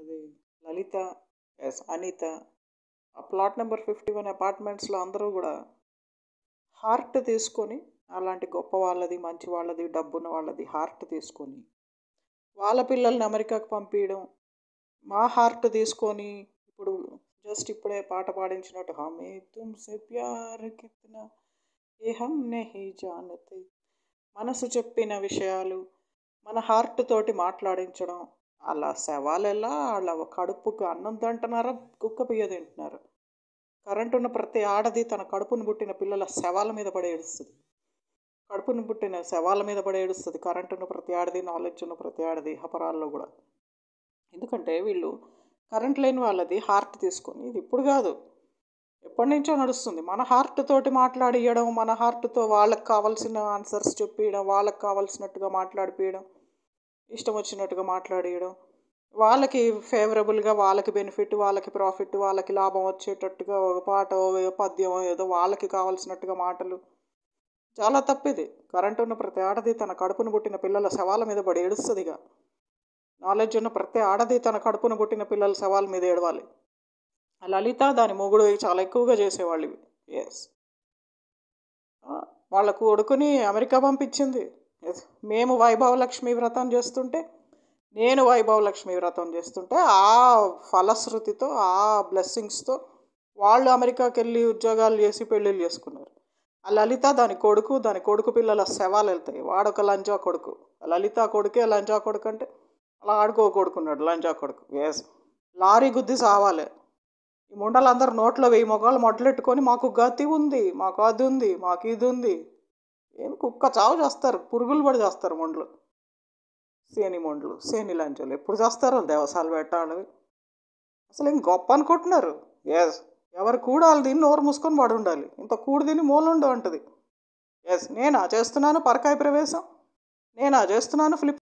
అది లలిత ఎస్ అనిత ఆ ప్లాట్ నెంబర్ ఫిఫ్టీ వన్ అపార్ట్మెంట్స్లో అందరూ కూడా హార్ట్ తీసుకొని అలాంటి గొప్ప వాళ్ళది మంచి వాళ్ళది డబ్బున్న వాళ్ళది హార్ట్ తీసుకొని వాళ్ళ పిల్లల్ని అమెరికాకు పంపించడం మా హార్ట్ తీసుకొని ఇప్పుడు జస్ట్ ఇప్పుడే పాట పాడించినట్టు హమే తుమ్ ప్యార్ ఏ హమ్ మనసు చెప్పిన విషయాలు మన హార్ట్ తోటి మాట్లాడించడం అలా శవాలు వాళ్ళ కడుపుకు అన్నం తింటున్నారా కుక్క బియ్య తింటున్నారు కరెంటు ఉన్న ప్రతి ఆడది తన కడుపును పుట్టిన పిల్లల శవాల మీద పడి ఏడుస్తుంది కడుపును పుట్టిన శవాల మీద పడి ఏడుస్తుంది కరెంటు ఉన్న ప్రతి ఆడది నాలెడ్జ్ ఉన్న ప్రతి ఆడది హపరాల్లో కూడా ఎందుకంటే వీళ్ళు కరెంట్ లేని వాళ్ళది హార్ట్ తీసుకొని ఇది ఇప్పుడు కాదు ఎప్పటి నుంచో నడుస్తుంది మన హార్ట్ తోటి మాట్లాడియడం మన హార్ట్తో వాళ్ళకి కావాల్సిన ఆన్సర్స్ చెప్పియడం వాళ్ళకి కావాల్సినట్టుగా మాట్లాడిపియడం ఇష్టం వచ్చినట్టుగా మాట్లాడేయడం వాళ్ళకి ఫేవరబుల్గా వాళ్ళకి బెనిఫిట్ వాళ్ళకి ప్రాఫిట్ వాళ్ళకి లాభం వచ్చేటట్టుగా ఒక పాట పద్యం ఏదో వాళ్ళకి కావాల్సినట్టుగా మాటలు చాలా తప్పిది కరెంట్ ఉన్న ప్రతి ఆడది తన కడుపును పుట్టిన పిల్లల సవాల మీద పడి ఏడుస్తుందిగా నాలెడ్జ్ ఉన్న ప్రతి ఆడది తన కడుపును పుట్టిన పిల్లల సవాల్ మీద ఏడవాలి లలిత దాని మొగుడు చాలా ఎక్కువగా చేసేవాళ్ళు ఇవి ఎస్ వాళ్ళ కొడుకుని అమెరికా పంపించింది మేము వైభవ లక్ష్మి వ్రతం చేస్తుంటే నేను వైభవ లక్ష్మి వ్రతం చేస్తుంటే ఆ ఫలశ్రుతితో ఆ బ్లెస్సింగ్స్తో వాళ్ళు అమెరికాకి వెళ్ళి ఉద్యోగాలు చేసి పెళ్ళిళ్ళు చేసుకున్నారు ఆ లలిత దాని కొడుకు దాని కొడుకు పిల్లల శవాలు వెళ్తాయి వాడొక లంచా కొడుకు లలిత కొడుకే లంచా కొడుకు అంటే అలా ఆడుకో కొడుకున్నాడు లంచా కొడుకు ఎస్ లారీ గుద్ది సావాలి ఈ ముండలందరూ నోట్లో వెయ్యి మొగాళ్ళు మొదలెట్టుకొని మాకు గతి ఉంది మాకు అది ఉంది మాకు ఇది ఉంది ఏం కుక్క చావు చేస్తారు పురుగులు పడి చేస్తారు మొండ్లు సేని మొండ్లు సేని లాంటి వాళ్ళు ఎప్పుడు చేస్తారు దేవసాలు పెట్టాలి అసలు ఏం గొప్ప అనుకుంటున్నారు ఎస్ ఎవరు కూడా వాళ్ళు తిని నోరు మూసుకొని పడి ఉండాలి ఇంత కూడు మూల మూలుండు అంటది ఎస్ నేనా చేస్తున్నాను పరకాయ ప్రవేశం నేనా చేస్తున్నాను ఫ్లిప్